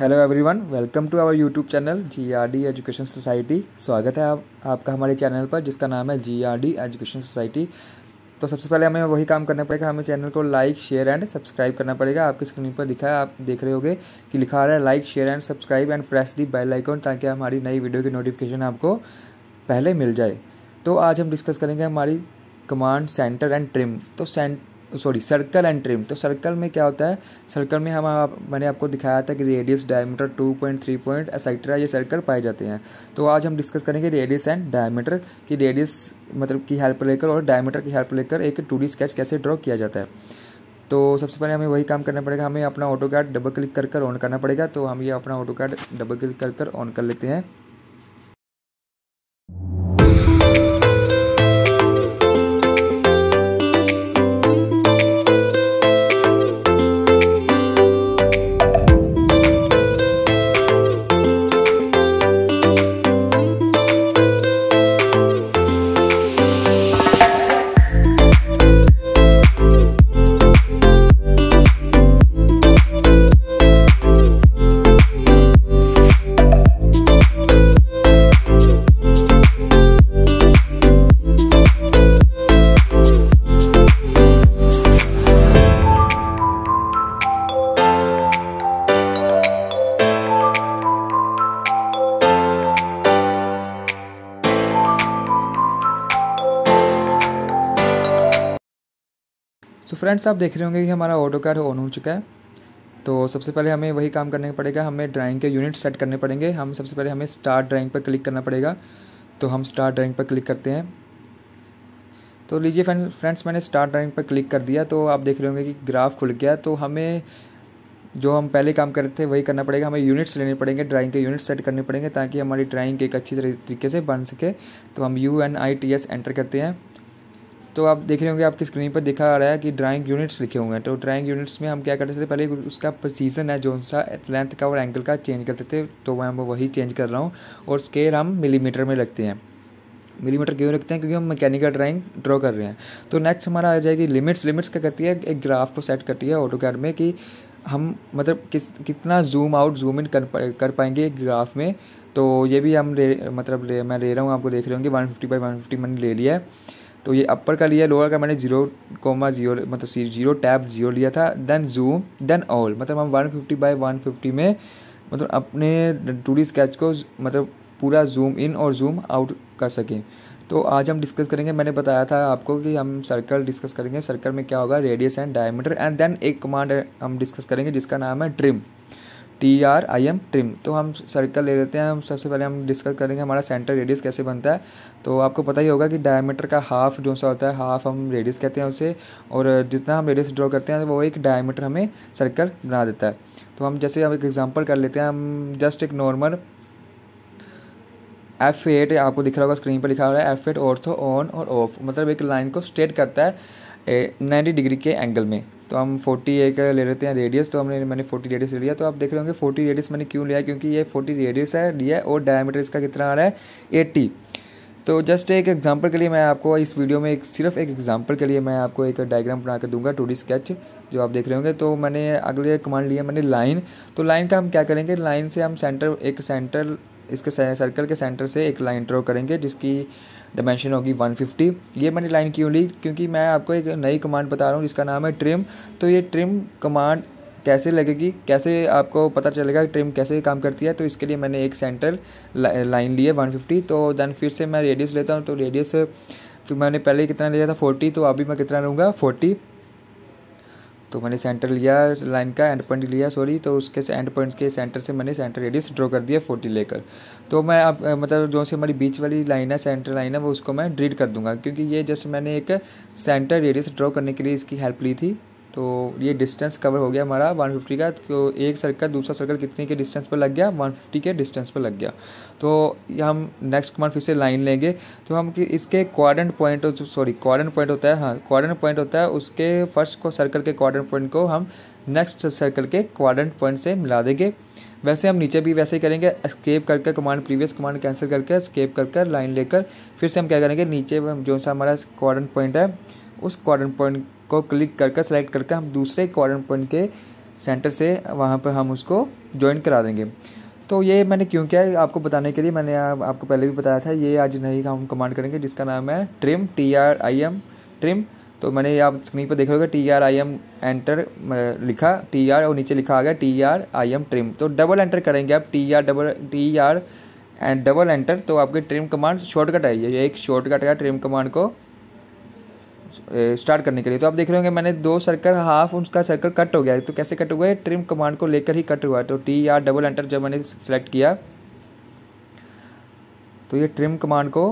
hello everyone welcome to our YouTube channel G R D education society स्वागत है आप आपका हमारे चैनल पर जिसका नाम है G R D education society तो सबसे पहले हमें वही काम करना पड़ेगा हमें चैनल को लाइक शेयर एंड सब्सक्राइब करना पड़ेगा आपकी स्क्रीन पर दिखा है आप देख रहे होंगे कि लिखा रहा है like share and subscribe and press the bell icon ताकि हमारी नई वीडियो की नोटिफिकेशन आपको पहले मिल जाए तो आज हम डिस्कस करेंगे हमारी कमांड सेंटर एंड ट्रिम तो cent sorry circle and trim तो सर्कल में क्या होता है सर्कल में हम आप, मैंने आपको दिखाया था कि radius diameter two point three point etcetera ये सर्कल पाए जाते हैं तो आज हम डिस्कस करेंगे रेडियस एंड डायमीटर की रेडियस मतलब की हेल्प लेकर और डायमीटर की हेल्प लेकर एक टू स्केच कैसे ड्रॉ किया जाता है तो सबसे पहले हमें वही काम करना पड़ेगा हमें अपना ऑटो कार्ड डबल क्लिक कर कर ऑन करना पड़ेगा तो हम ये अपना ऑटो कार्ड डबल क्लिक कर कर ऑन कर लेते हैं सो so फ्रेंड्स आप देख रहे होंगे कि हमारा ऑटो ऑन हो चुका है तो सबसे पहले हमें वही काम करने पड़ेगा हमें ड्राइंग के यूनिट सेट करने पड़ेंगे हम सबसे पहले हमें स्टार्ट ड्राइंग पर क्लिक करना पड़ेगा तो हम स्टार्ट ड्राइंग पर क्लिक करते हैं तो लीजिए फ्रेंड्स मैंने स्टार्ट ड्राइंग पर क्लिक कर दिया तो आप देख रहे होंगे कि ग्राफ खुल गया तो हमें जो हम पहले काम कर रहे थे वही करना पड़ेगा हमें यूनिट्स लेने पड़ेंगे ड्राइंग के यूनिट्स सेट करने पड़ेंगे ताकि हमारी ड्राइंग एक अच्छी तरीके से बन सके तो हम U N I T S enter करते हैं तो आप देख रहे होंगे आपकी स्क्रीन पर दिखा आ रहा है कि ड्राइंग यूनिट्स लिखे हुए हैं तो ड्राइंग यूनिट्स में हम क्या कर सकते पहले उसका प्रसीजन है जो सा लेंथ का और एंगल का चेंज कर सकते तो मैं वही चेंज कर रहा हूँ और स्केल हम मिलीमीटर में रखते हैं मिलीमीटर क्यों रखते हैं क्योंकि हम मैकेनिकल ड्राइंग ड्रॉ कर रहे हैं तो नेक्स्ट हमारा आ जाएगी लिमिट्स लिमिट्स क्या करती है एक ग्राफ को सेट करती है ऑटो कैड में कि हम मतलब किस कितना जूम आउट जूम इन कर कर पाएंगे एक ग्राफ में तो ये भी हम ले मतलब ले, मैं ले रहा हूँ आपको देख रहे होंगे one fifty by one fifty मैंने ले लिया है तो ये अपर का लिया लोअर का मैंने जीरो कोमा जीरो मतलब जीरो टैप जीरो लिया था देन जूम देन ऑल मतलब हम 150 वन फिफ्टी में मतलब अपने टू स्केच को मतलब पूरा जूम इन और जूम आउट कर सकें तो आज हम डिस्कस करेंगे मैंने बताया था आपको कि हम सर्कल डिस्कस करेंगे सर्कल में क्या होगा radius and diameter and then एक कमांड हम डिस्कस करेंगे जिसका नाम है trim T R I M trim तो हम सर्कल ले लेते हैं हम सबसे पहले हम डिस्कस करेंगे हमारा सेंटर रेडियस कैसे बनता है तो आपको पता ही होगा कि डायमीटर का हाफ जो सा होता है हाफ हम रेडियस कहते हैं उसे और जितना हम रेडियस ड्रॉ करते हैं वो एक डायमीटर हमें सर्कल बना देता है तो हम जैसे हम एक एग्जाम्पल कर लेते हैं हम जस्ट एक नॉर्मल एफ एट आपको दिख रहा होगा स्क्रीन पर लिखा रहा है एफ एट ऑर्थो ऑन और ऑफ मतलब एक लाइन को स्ट्रेट करता है नाइन्टी डिग्री के एंगल में तो हम फोर्टी ए का ले लेते हैं रेडियस तो हमने मैंने फोर्टी रेडियस लिया तो आप देख रहे होंगे फोर्टी रेडियस मैंने क्यों लिया क्योंकि ये फोर्टी रेडियस है लिया है और डायमीटर इसका कितना आ रहा है एट्टी तो जस्ट एक एग्जांपल के लिए मैं आपको इस वीडियो में एक सिर्फ एक एग्जांपल के लिए मैं आपको एक डायग्राम बना कर दूंगा टू स्केच जो आप देख रहे होंगे तो मैंने अगले कमांड लिया मैंने लाइन तो लाइन का हम क्या करेंगे लाइन से हम सेंटर एक सेंटर इसके सर्कल के सेंटर से एक लाइन ड्रॉ करेंगे जिसकी डायमेंशन होगी 150 ये मैंने लाइन क्यों ली क्योंकि मैं आपको एक नई कमांड बता रहा हूँ जिसका नाम है ट्रिम तो ये ट्रिम कमांड कैसे लगेगी कैसे आपको पता चलेगा ट्रिम कैसे काम करती है तो इसके लिए मैंने एक सेंटर लाइन ली है वन तो देन फिर से मैं रेडियस लेता हूँ तो रेडियस फिर मैंने पहले कितना लिया था 40 तो अभी मैं कितना लूँगा फोर्टी तो मैंने सेंटर लिया लाइन का एंड पॉइंट लिया सॉरी तो उसके एंड पॉइंट के सेंटर से मैंने सेंटर रेडियस ड्रॉ कर दिया फोर्टी लेकर तो मैं अब मतलब जो से हमारी बीच वाली लाइन है सेंटर लाइन है वो उसको मैं ड्रीड कर दूंगा क्योंकि ये जस्ट मैंने एक सेंटर रेडियस ड्रॉ करने के लिए इसकी हेल्प ली थी तो ये डिस्टेंस कवर हो गया हमारा 150 का तो एक सर्कल दूसरा सर्कल कितने के डिस्टेंस पर लग गया 150 के डिस्टेंस पर लग गया तो ये हम नेक्स्ट कमांड फिर से लाइन लेंगे तो हम इसके quadrant point sorry quadrant point होता है हाँ क्वाड्रेंट पॉइंट होता है उसके फर्स्ट को सर्कल के क्वाड्रेंट पॉइंट को हम नेक्स्ट सर्कल के क्वारन पॉइंट से मिला देंगे वैसे हम नीचे भी वैसे ही करेंगे स्केप कर कर कमांड प्रीवियस कमांड कैंसिल करके स्केप कर कर लाइन लेकर फिर से हम क्या करेंगे नीचे जो सा हमारा क्वाड्रेंट पॉइंट है उस क्वारन पॉइंट को क्लिक करके सेलेक्ट करके हम दूसरे क्वारन पॉइंट के सेंटर से वहाँ पर हम उसको ज्वाइन करा देंगे तो ये मैंने क्यों किया है आपको बताने के लिए मैंने आपको पहले भी बताया था ये आज नहीं हम कमांड करेंगे जिसका नाम है trim T R I M trim तो मैंने आप स्क्रीन पर देखोगे T R I M enter लिखा टी आर और नीचे लिखा आ गया T R I M trim तो डबल एंटर करेंगे आप T R double T R and double enter तो आपके ट्रिम कमांड शॉर्टकट आई है ये एक शॉर्टकट है ट्रिम कमांड को स्टार्ट करने के लिए तो आप देख रहे होंगे मैंने दो सर्कल हाफ उसका सर्कल कट हो गया तो कैसे कट हुआ है ट्रिम कमांड को लेकर ही कट हुआ है तो टी या डबल एंटर जब मैंने सेलेक्ट किया तो ये ट्रिम कमांड को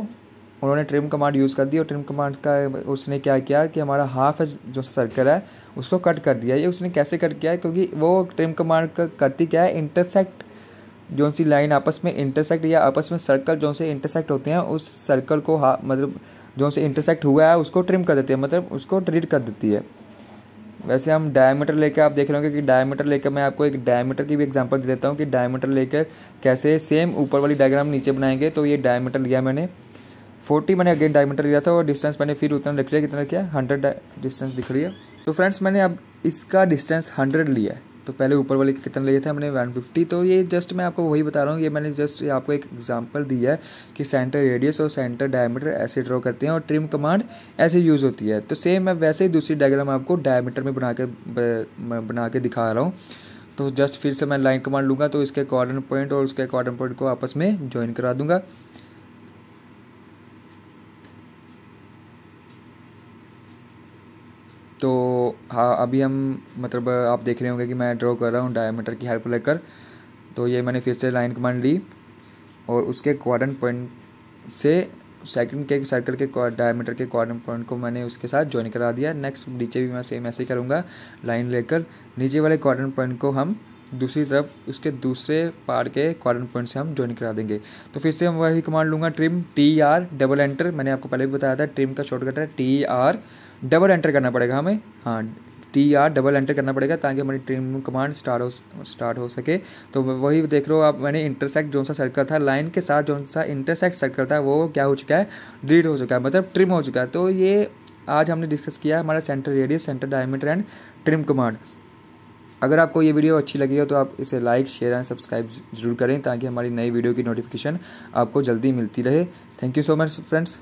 उन्होंने ट्रिम कमांड यूज़ कर दी और ट्रिम कमांड का उसने क्या किया कि हमारा हाफ जो सर्कल है उसको कट कर दिया ये उसने कैसे कट किया है क्योंकि वो ट्रिम कमांड करती क्या है इंटरसेक्ट जो सी लाइन आपस में इंटरसेक्ट या आपस में सर्कल जो से इंटरसेक्ट होते हैं उस सर्कल को हा मतलब जो से इंटरसेक्ट हुआ है उसको ट्रिम कर देती है मतलब उसको ट्रीट कर देती है वैसे हम डायमीटर लेकर आप देख रहे होंगे कि डायमीटर लेकर मैं आपको एक डायमीटर की भी एग्जांपल दे देता हूँ कि डायमीटर लेकर कैसे सेम ऊपर वाली डायग्राम नीचे बनाएंगे तो ये डायमीटर लिया मैंने फोर्टी मैंने अगेन डायमीटर लिया था और डिस्टेंस मैंने फिर उतना लिख लिया कितना किया हंड्रेड डिस्टेंस दिख रही है तो फ्रेंड्स मैंने अब इसका डिस्टेंस हंड्रेड लिया है तो पहले ऊपर वाले कितना लिए थे हमने वन फिफ्टी तो ये जस्ट मैं आपको वही बता रहा हूँ ये मैंने जस्ट आपको एक एग्जांपल दिया है कि सेंटर रेडियस और सेंटर डायमीटर ऐसे ड्रॉ करते हैं और ट्रिम कमांड ऐसे यूज़ होती है तो सेम मैं वैसे ही दूसरी डायग्राम आपको डायमीटर में बना के बना के दिखा रहा हूँ तो जस्ट फिर से मैं लाइन कमांड लूँगा तो इसके कॉर्डन पॉइंट और उसके कॉर्डन पॉइंट को आपस में ज्वाइन करा दूँगा तो हाँ अभी हम मतलब आप देख रहे होंगे कि मैं ड्रॉ कर रहा हूँ डायमीटर की हेल्प लेकर तो ये मैंने फिर से लाइन कमांड ली और उसके क्वारन पॉइंट से सेकंड के सर्कल के डायमीटर के क्वारन पॉइंट को मैंने उसके साथ ज्वाइन करा दिया नेक्स्ट नीचे भी मैं सेम ऐसे ही करूँगा लाइन लेकर नीचे वाले क्वारन पॉइंट को हम दूसरी तरफ उसके दूसरे पार के क्वारन पॉइंट से हम ज्वाइन करा देंगे तो फिर से मैं वही कमांड लूँगा trim T R double enter मैंने आपको पहले भी बताया था ट्रिम का शॉर्टकट है टी आर डबल एंटर करना पड़ेगा हमें हाँ टी आर डबल एंटर करना पड़ेगा ताकि हमारी ट्रेन कमांड स्टार्ट हो स्टार्ट हो सके तो वही देख रहे हो आप मैंने इंटरसेक्ट जो सा सर्कल था लाइन के साथ जो सा इंटरसेक्ट सर्कल था वो क्या हो चुका है डिलीट हो चुका है मतलब ट्रिम हो चुका है तो ये आज हमने डिस्कस किया हमारा centre radius centre diameter and trim command अगर आपको ये वीडियो अच्छी लगी हो तो आप इसे लाइक शेयर एंड सब्सक्राइब जरूर करें ताकि हमारी नई वीडियो की नोटिफिकेशन आपको जल्दी मिलती रहे thank you so much friends